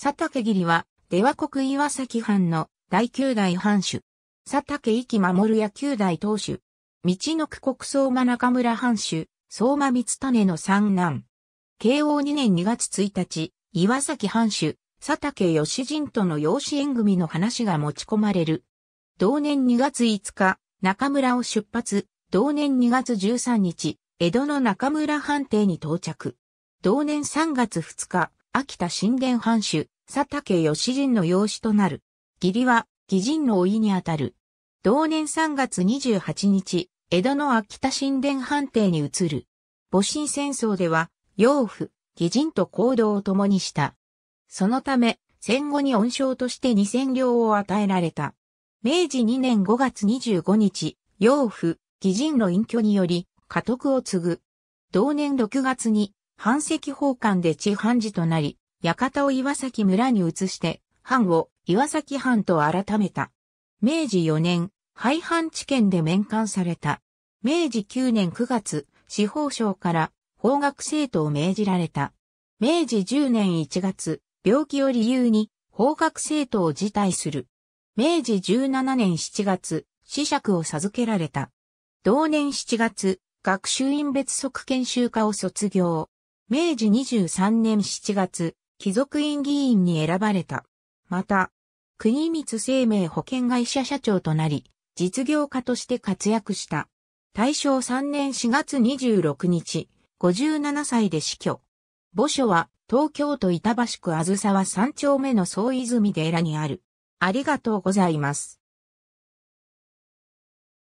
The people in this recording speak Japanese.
佐竹義理は、出羽国岩崎藩の第九代藩主。佐竹意気守や九代当主。道の区国相馬中村藩主、相馬光種の三男。慶応2年2月1日、岩崎藩主、佐竹義人との養子縁組の話が持ち込まれる。同年2月5日、中村を出発、同年2月13日、江戸の中村藩邸に到着。同年3月2日、秋田神殿藩主、佐竹義人の養子となる。義理は、義人の老いにあたる。同年3月28日、江戸の秋田神殿藩邸に移る。戊辰戦争では、養父、義人と行動を共にした。そのため、戦後に恩賞として2000両を与えられた。明治2年5月25日、養父、義人の隠居により、家督を継ぐ。同年6月に、藩籍奉還で地藩寺となり、館を岩崎村に移して、藩を岩崎藩と改めた。明治4年、廃藩置県で免官された。明治9年9月、司法省から法学生徒を命じられた。明治10年1月、病気を理由に法学生徒を辞退する。明治17年7月、死釈を授けられた。同年7月、学習院別則研修科を卒業。明治23年7月、貴族院議員に選ばれた。また、国光生命保険会社社長となり、実業家として活躍した。大正3年4月26日、57歳で死去。墓所は東京都板橋区あずさは3丁目の総泉寺にある。ありがとうございます。